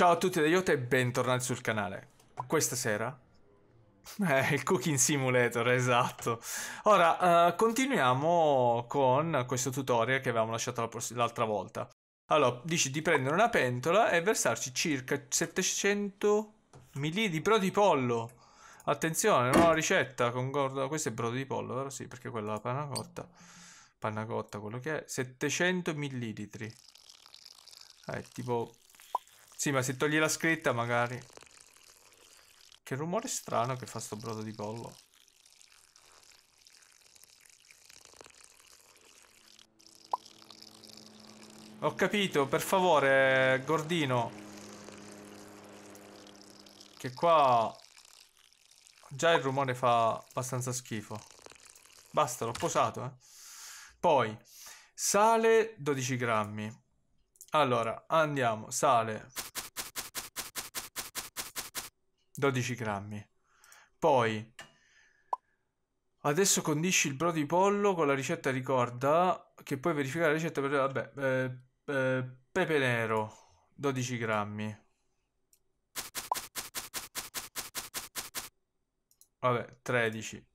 Ciao a tutti da Iota e bentornati sul canale. Questa sera... Eh, il Cooking Simulator, esatto. Ora, uh, continuiamo con questo tutorial che avevamo lasciato l'altra volta. Allora, dici di prendere una pentola e versarci circa 700 ml di brodo di pollo. Attenzione, nuova ricetta, concordo. Questo è brodo di pollo, vero? Sì, perché quella è la panna cotta. Panna cotta, quello che è. 700 ml. Eh, tipo sì, ma se togli la scritta magari... Che rumore strano che fa sto brodo di pollo. Ho capito, per favore, Gordino. Che qua... Già il rumore fa abbastanza schifo. Basta, l'ho posato, eh. Poi, sale 12 grammi. Allora, andiamo, sale 12 grammi. Poi adesso condisci il brodo di pollo con la ricetta, ricorda che puoi verificare la ricetta per vabbè, eh, eh, pepe nero 12 grammi. Vabbè, 13.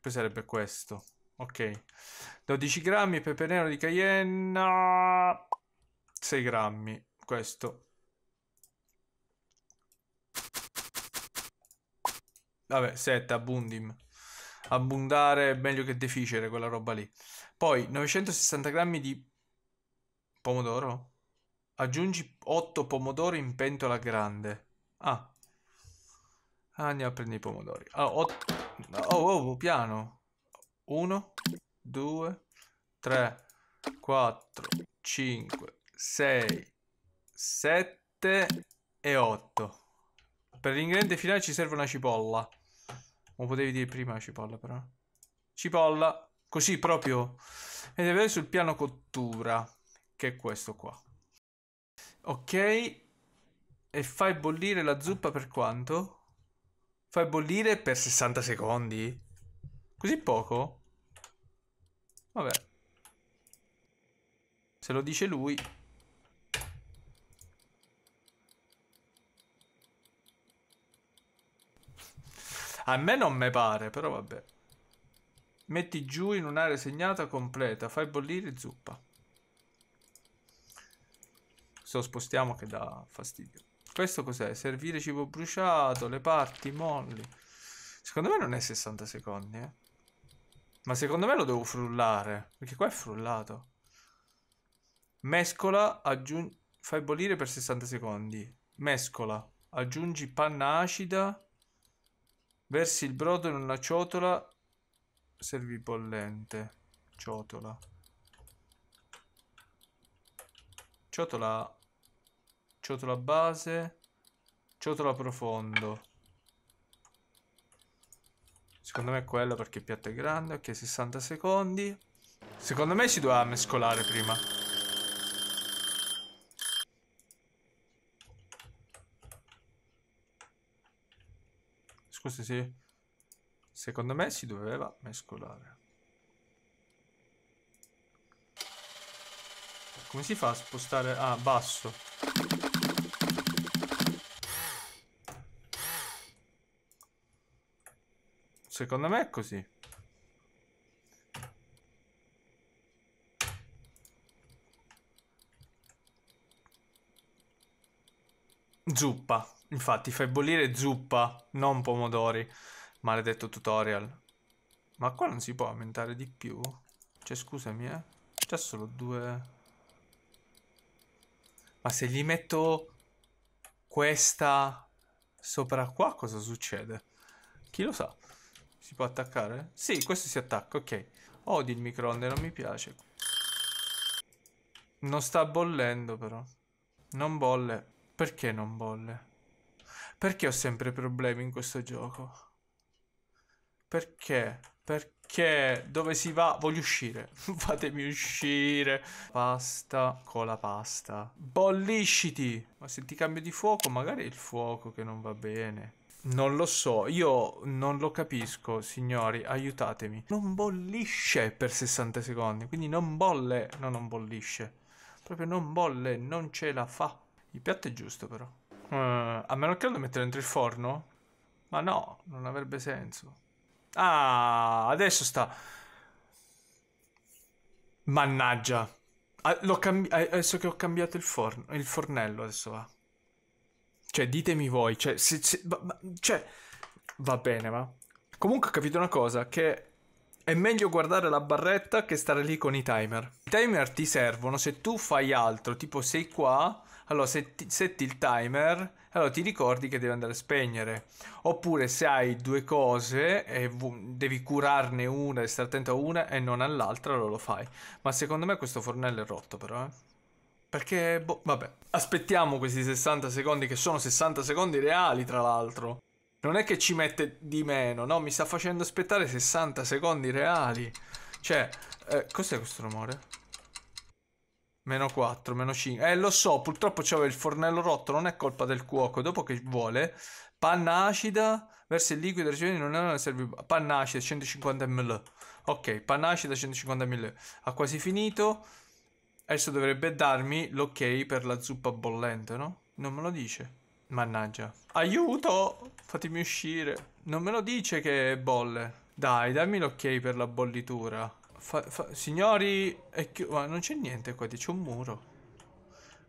Poi sarebbe questo. Ok. 12 grammi pepe nero di Cayenne. 6 grammi. Questo Vabbè, 7, abbundim. Abbundare è meglio che deficere, quella roba lì. Poi, 960 grammi di pomodoro. Aggiungi 8 pomodori in pentola grande. Ah. Ah, andiamo a prendere i pomodori. Ah, oh, oh, oh piano. 1, 2, 3, 4, 5, 6, 7 e 8. Per l'ingrediente finale ci serve una cipolla. Lo potevi dire prima cipolla però. Cipolla. Così proprio. E deve essere sul piano cottura. Che è questo qua. Ok. E fai bollire la zuppa per quanto? Fai bollire per 60 secondi. Così poco? Vabbè. Se lo dice lui, A me non me pare, però vabbè. Metti giù in un'area segnata completa, fai bollire zuppa. Se lo spostiamo che dà fastidio. Questo cos'è? Servire cibo bruciato, le parti molli. Secondo me non è 60 secondi, eh. Ma secondo me lo devo frullare, perché qua è frullato. Mescola, aggiungi... Fai bollire per 60 secondi. Mescola, aggiungi panna acida Versi il brodo in una ciotola servibollente Ciotola. Ciotola. Ciotola base. Ciotola profondo. Secondo me è quello perché il piatto è grande. Ok, 60 secondi. Secondo me si doveva mescolare prima. scusa sì. Secondo me si doveva mescolare. Come si fa a spostare... Ah, basso. Secondo me è così. Zuppa. Infatti fai bollire zuppa, non pomodori. Maledetto tutorial. Ma qua non si può aumentare di più? Cioè scusami eh. C'è solo due... Ma se gli metto questa sopra qua cosa succede? Chi lo sa? Si può attaccare? Sì, questo si attacca, ok. Odio il microonde, non mi piace. Non sta bollendo però. Non bolle. Perché non bolle? Perché ho sempre problemi in questo gioco? Perché? Perché? Dove si va? Voglio uscire. Fatemi uscire. Pasta con la pasta. Bollisciti. Ma se ti cambio di fuoco, magari è il fuoco che non va bene. Non lo so, io non lo capisco, signori, aiutatemi. Non bollisce per 60 secondi, quindi non bolle, no non bollisce. Proprio non bolle, non ce la fa. Il piatto è giusto però. Uh, a meno che non lo mettere dentro il forno? Ma no, non avrebbe senso. Ah, adesso sta. Mannaggia. Ah, cambi... Ah, adesso che ho cambiato il forno, il fornello adesso va. Cioè, ditemi voi, cioè, se, se... Va, cioè... va bene, va. Comunque ho capito una cosa, che è meglio guardare la barretta che stare lì con i timer. I timer ti servono se tu fai altro, tipo sei qua allora setti, setti il timer, allora ti ricordi che devi andare a spegnere. Oppure se hai due cose e vu- devi curarne una e stare attento a una e non all'altra, allora lo fai. Ma secondo me questo fornello è rotto però, eh. Perché, boh, vabbè. Aspettiamo questi 60 secondi, che sono 60 secondi reali, tra l'altro. Non è che ci mette di meno, no? Mi sta facendo aspettare 60 secondi reali. Cioè, eh, cos'è questo rumore? Meno 4, meno 5. Eh, lo so, purtroppo c'avevo il fornello rotto, non è colpa del cuoco. Dopo che vuole, panna acida verso il liquido ricevendo non è una serve panna acida 150 ml. Ok, panna acida 150 ml. Ha quasi finito. Adesso dovrebbe darmi l'ok per la zuppa bollente, no? Non me lo dice. Mannaggia. Aiuto! Fatemi uscire. Non me lo dice che bolle. Dai, dammi l'ok per la bollitura. Fa, fa, signori, Ma non c'è niente qua, c'è un muro.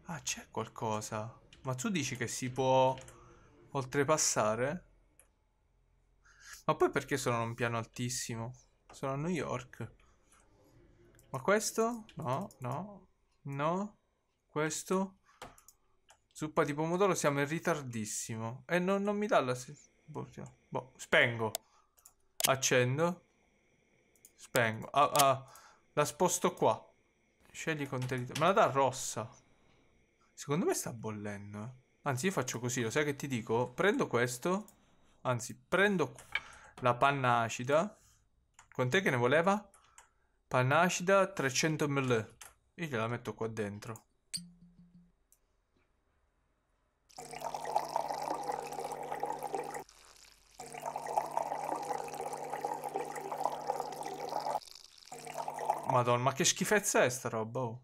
Ah, c'è qualcosa. Ma tu dici che si può oltrepassare? Ma poi perché sono in un piano altissimo? Sono a New York. Ma questo? No, no, no. Questo? Zuppa di pomodoro, siamo in ritardissimo. E non, non mi dà la... Boh, boh, spengo. Accendo. Spengo. Ah, ah, la sposto qua. Scegli contenitore. Ma la dà rossa. Secondo me sta bollendo. Eh. Anzi, io faccio così. Lo sai che ti dico? Prendo questo. Anzi, prendo la panna acida. Con che ne voleva? Panna acida 300 ml. Io gliela metto qua dentro. Madonna, ma che schifezza è sta roba? Oh.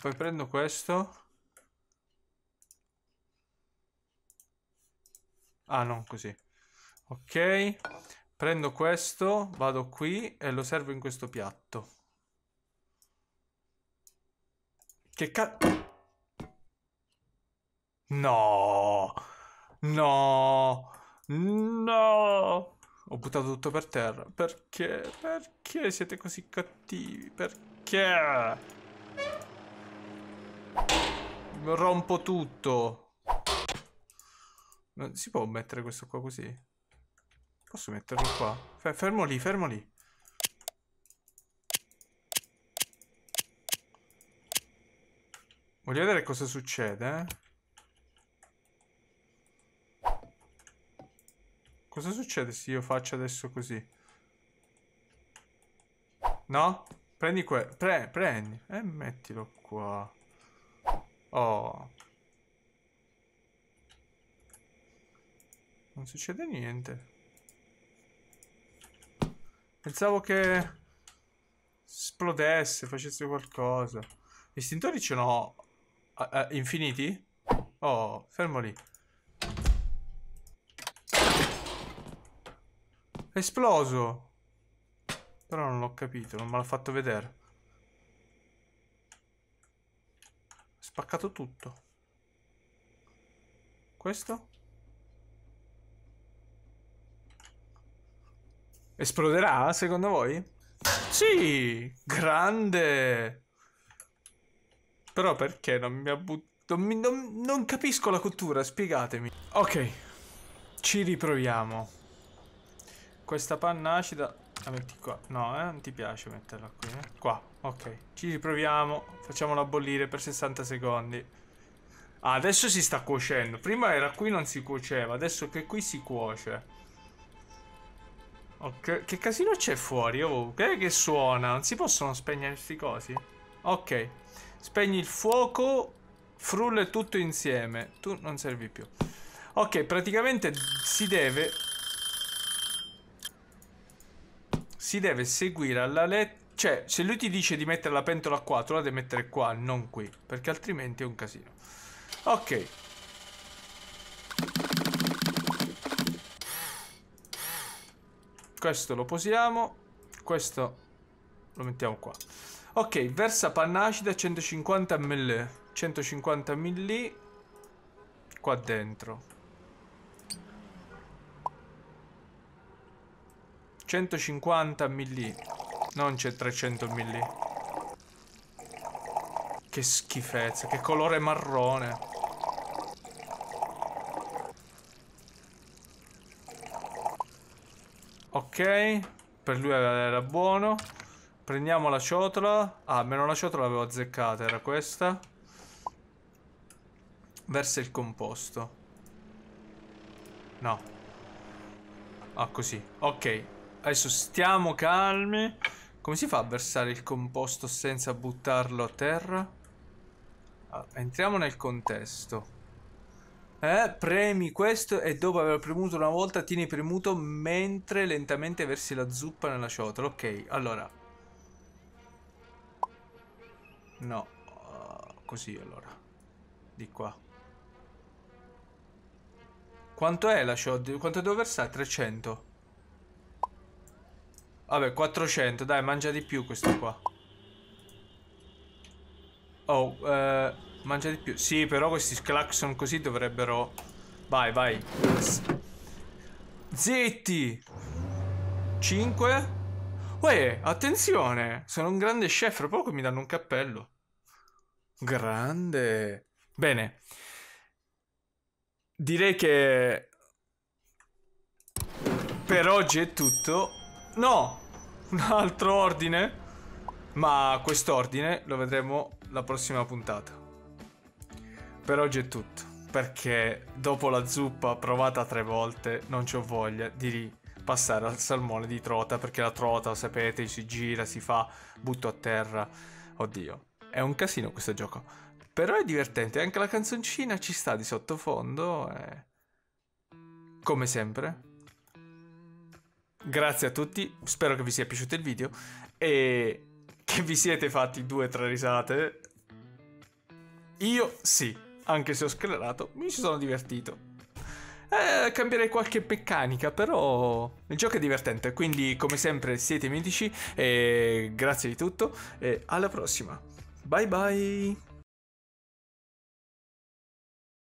Poi prendo questo. Ah, non così. Ok. Prendo questo, vado qui e lo servo in questo piatto. Che cazzo... No, no, no. Ho buttato tutto per terra. Perché? Perché siete così cattivi? Perché? Rompo tutto. Non si può mettere questo qua così? Posso metterlo qua? F fermo lì, fermo lì. Voglio vedere cosa succede, eh? Cosa succede se io faccio adesso così? No? Prendi quello. Pre prendi. E eh, mettilo qua. Oh. Non succede niente. Pensavo che esplodesse, facesse qualcosa. Istintori ce n'ho uh, uh, infiniti? Oh, fermo lì. È esploso! Però non l'ho capito, non me l'ha fatto vedere. Spaccato tutto. Questo? Esploderà, secondo voi? Sì! Grande! Però perché non mi ha buttato... Non, non, capisco la cultura, spiegatemi. Ok, ci riproviamo. Questa panna acida la metti qua. No, eh, non ti piace metterla qui. Eh? Qua, ok. Ci riproviamo. Facciamola bollire per 60 secondi. Ah, adesso si sta cuocendo. Prima era qui non si cuoceva, adesso che qui si cuoce. Ok, che casino c'è fuori? Oh, che, che suona? Non si possono spegnere questi cosi? Ok, spegni il fuoco, frulle tutto insieme. Tu non servi più. Ok, praticamente si deve si deve seguire alla lettera. Cioè, se lui ti dice di mettere la pentola qua, tu la devi mettere qua, non qui. Perché altrimenti è un casino. Ok. Questo lo posiamo. Questo lo mettiamo qua. Ok, versa panna acida 150 ml. 150 ml. Qua dentro. 150 milli. Non c'è 300 milli. Che schifezza, che colore marrone. Ok, per lui era buono. Prendiamo la ciotola. Ah, meno la ciotola l'avevo azzeccata, era questa. Versa il composto. No. Ah, così. Ok, Adesso stiamo calmi. Come si fa a versare il composto senza buttarlo a terra? Ah, entriamo nel contesto. Eh, premi questo e dopo aver premuto una volta tieni premuto mentre lentamente versi la zuppa nella ciotola. Ok, allora. No, uh, così allora. Di qua. Quanto è la ciotola? Quanto devo versare? 300. Vabbè, 400, dai, mangia di più questo qua. Oh, eh, mangia di più. Sì, però questi clacson così dovrebbero... Vai, vai. Zitti! 5. Uè, attenzione! Sono un grande chef, fra poco mi danno un cappello. Grande! Bene. Direi che... Per oggi è tutto. No! un altro ordine. Ma quest'ordine lo vedremo la prossima puntata. Per oggi è tutto, perché dopo la zuppa provata tre volte non ho voglia di ripassare al salmone di trota, perché la trota, sapete, si gira, si fa, butto a terra. Oddio, è un casino questo gioco. Però è divertente, anche la canzoncina ci sta di sottofondo e... Eh. Come sempre, Grazie a tutti, spero che vi sia piaciuto il video e che vi siete fatti due o tre risate. Io sì, anche se ho sclerato, mi ci sono divertito. Eh, cambierei qualche meccanica, però il gioco è divertente, quindi come sempre siete mitici e grazie di tutto e alla prossima. Bye bye!